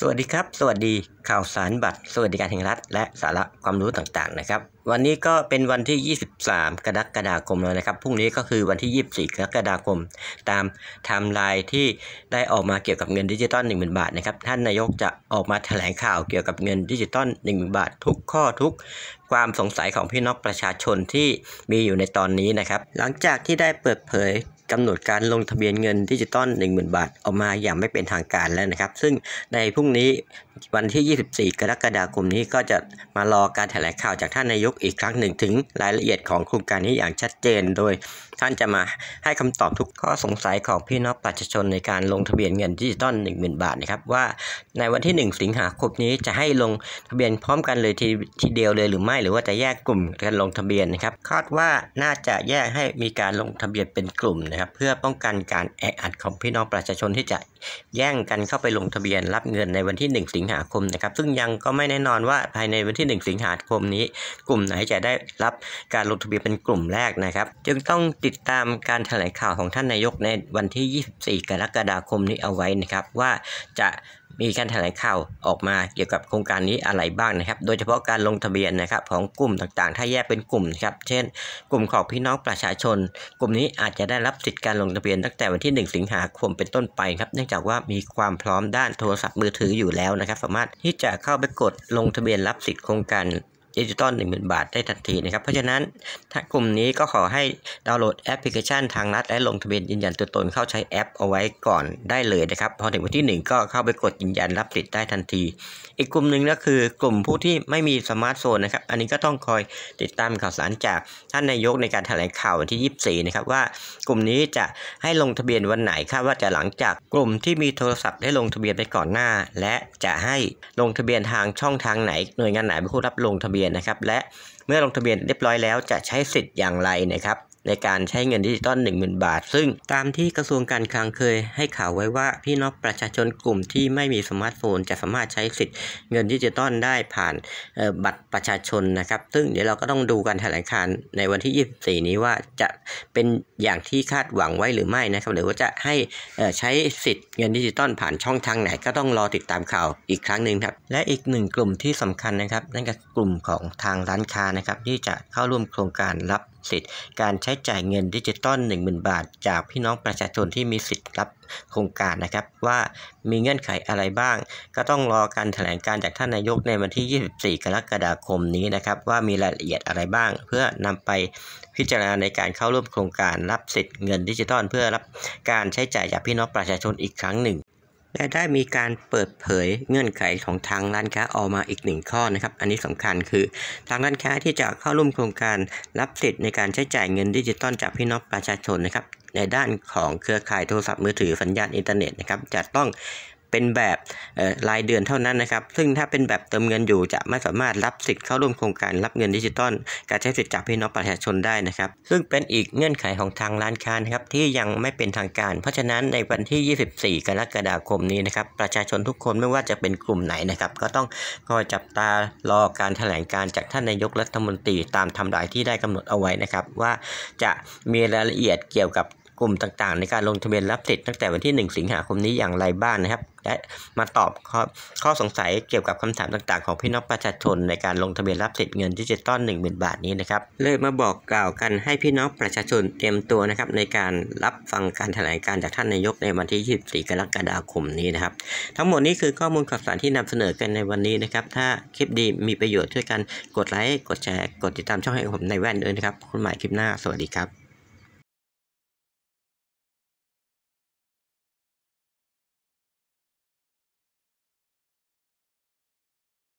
สวัสดีครับ สวัสดีข่าวสารบัตรสวัสดิการแห่งรัฐ และสาระความรู้ต่างๆนะครับ วันนี้ก็เป็นวันที่ 23 กรกฎาคมแล้วนะครับ พรุ่งนี้ก็คือวันที่24กรกฎาคม ตามไทม์ไลน์ที่ได้ออกมาเกี่ยวกับเงินดิจิตอล10,000บาทนะครับ ท่านนายกจะออกมาแถลงข่าวเกี่ยวกับเงินดิจิตอล10,000บาท ทุกข้อทุก ความสงสัยของพี่น้องประชาชนที่มีอยู่ในตอนนี้นะครับ หลังจากที่ได้เปิดเผยกำหนดการลงทะเบียนเงินดิจิตอล10,000 บาทออกมาอย่างไม่เป็นทางการแล้วนะครับ ซึ่งในพรุ่งนี้วันที่ 24 กรกฎาคมนี้ก็จะมารอการแถลงข่าวจากท่านนายกอีกครั้งหนึ่งถึงรายละเอียดของโครงการนี้อย่างชัดเจนโดย ท่านจะมาให้คำตอบทุกข้อสงสัยของพี่น้องประชาชนในการลงทะเบียนเงินดิจิตอล10,000 บาทนะครับว่า ในวันที่ 1 สิงหาคมนี้จะให้ลงทะเบียนพร้อมกันเลยทีทีเดียวเลยหรือไม่หรือว่าจะแยกกลุ่มการลงทะเบียนนะครับคาดว่าน่าจะแยกให้มีการลงทะเบียนเป็นกลุ่มนะนะครับเพื่อป้องกันการแออัดของพี่น้องประชาชนที่จะแย่งกันเข้าไปลงทะเบียนรับเงินในวันที่ 1 สิงหาคมนะครับซึ่งยังก็ไม่แน่นอนว่าภายในวันที่ 1 สิงหาคมนี้ กลุ่มไหนจะได้รับการลงทะเบียนเป็นกลุ่มแรกนะครับ จึงต้องติดตามการแถลงข่าวของท่านนายกในวันที่ 24 กรกฎาคมนี้เอาไว้นะครับว่าจะมีการแถลงข่าวออกมาเกี่ยวกับโครงการนี้อะไรบ้างนะครับ โดยเฉพาะการลงทะเบียนนะครับของกลุ่มต่างๆ ถ้าแยกเป็นกลุ่มนะครับเช่น กลุ่มของพี่น้องประชาชน กลุ่มนี้อาจจะได้รับสิทธิการลงทะเบียนตั้งแต่วันที่ 1 สิงหาคมเป็นต้นไปครับเนองจากว่ามีความพร้อมด้านโทรศัพท์มือถืออยู่แล้วนะครับ สามารถที่จะเข้าไปกดลงทะเบียนรับสิทธิ์โครงการดิจิตอล10,000 บาทได้ทันทีนะครับเพราะฉะนั้นถ้ากลุ่มนี้ก็ขอให้ดาวน์โหลดแอปพลิเคชันทางรัฐและลงทะเบียนยืนยันตัวตนเข้าใช้แอปเอาไว้ก่อนได้เลยนะครับพอถึงวันที่ 1 ก็เข้าไปกดยืนยันรับสิทธิ์ได้ทันที อีกกลุ่มหนึ่งก็คือกลุ่มผู้ที่ไม่มีสมาร์ทโฟนนะครับอันนี้ก็ต้องคอยติดตามข่าวสารจากท่านนายกในการแถลงข่าววันที่ 24นะครับว่ากลุ่มนี้จะให้ลงทะเบียนวันไหนคาดว่าจะหลังจากกลุ่มที่มีโทรศัพท์ได้ลงทะเบียนไปก่อนหน้า และจะให้ลงทะเบียนทางช่องทางไหนหน่วยงานไหนเป็นผู้รับลงทะเบียนยนนะครับและเมื่อลงทะเบียนเรียบร้อยแล้วจะใช้สิทธิ์อย่างไรนะครับในการใช้เงินดิจิตอล10,000บาท ซึ่งตามที่กระทรวงการคลังเคยให้ข่าวไว้ว่าพี่น้องประชาชนกลุ่มที่ไม่มีสมาร์ทโฟน จะสามารถใช้สิทธิ์เงินดิจิตอลได้ผ่านบัตรประชาชนนะครับซึ่งเดี๋ยวเราก็ต้องดูการแถลงข่าวในวันที่ 24 นี้ว่าจะเป็นอย่างที่คาดหวังไว้หรือไม่นะครับหรือว่าจะให้ใช้สิทธิ์เงินดิจิตอลผ่านช่องทางไหนก็ต้องรอติดตามข่าวอีกครั้งหนึ่งครับและอีกหนึ่งกลุ่มที่สำคัญนะครับนั่นก็กลุ่มของทางร้านค้านะครับที่จะเข้าร่วมโครงการรับสิทธิ์การใช้จ่ายเงินดิจิตอล10,000 บาท จากพี่น้องประชาชนที่มีสิทธิ์รับโครงการนะครับ ว่ามีเงื่อนไขอะไรบ้าง ก็ต้องรอการแถลงการจากท่านนายกในวันที่ 24 กรกฎาคมนี้นะครับว่ามีรายละเอียดอะไรบ้าง เพื่อนำไปพิจารณาในการเข้าร่วมโครงการรับสิทธิ์เงินดิจิตอลเพื่อรับการใช้จ่ายจากพี่น้องประชาชนอีกครั้งหนึ่งและได้มีการเปิดเผยเงื่อนไขของทางร้านค้าออกมาอีกหนึ่งข้อนะครับ อันนี้สำคัญคือทางร้านค้าที่จะเข้าร่วมโครงการรับสิทธิ์ในการใช้จ่ายเงินดิจิตอลจากพี่น้องประชาชนนะครับ ในด้านของเครือข่ายโทรศัพท์มือถือสัญญาณอินเทอร์เน็ตนะครับจะต้องเป็นแบบรายเดือนเท่านั้นนะครับ ซึ่งถ้าเป็นแบบเติมเงินอยู่จะไม่สามารถรับสิทธิ์เข้าร่วมโครงการรับเงินดิจิตอลการใช้สิทธิ์จากพี่น้องประชาชนได้นะครับ ซึ่งเป็นอีกเงื่อนไขของทางร้านค้านะครับที่ยังไม่เป็นทางการ เพราะฉะนั้นในวันที่ 24 กรกฎาคมนี้นะครับประชาชนทุกคนไม่ว่าจะเป็นกลุ่มไหนนะครับก็ต้องคอยจับตารอการแถลงการจากท่านนายกรัฐมนตรี ตามทำลายที่ได้กำหนดเอาไว้นะครับว่า จะมีรายละเอียดเกี่ยวกับกลุ่มต่างๆ ในการลงทะเบียนรับสิทธิ์ตั้งแต่วันที่ 1 สิงหาคมนี้อย่างไรบ้างนนะครับและมาตอบข้อข้อสงสัยเกี่ยวกับคำถามต่าง ๆ ของพี่น้องประชาชนในการลงทะเบียนรับสิทธิ์เงินดิจิตอลหมื่นบาทนี้นะครับเลยมาบอกกล่าวกันให้พี่น้องประชาชนเตรียมตัวนะครับในการรับฟังการแถลงการจากท่านนายกในวันที่ 24 กรกฎาคมนี้นะครับ ทั้งหมดนี้คือข้อมูลข่าวสารที่นำเสนอกันในวันนี้นะครับ ถ้าคลิปดีมีประโยชน์ช่วยกัน กดไลค์ กดแชร์ กดติดตามช่องให้ผมในแว่นด้วยนะครับคุณหมายคลิปหน้า สวัสดีครับ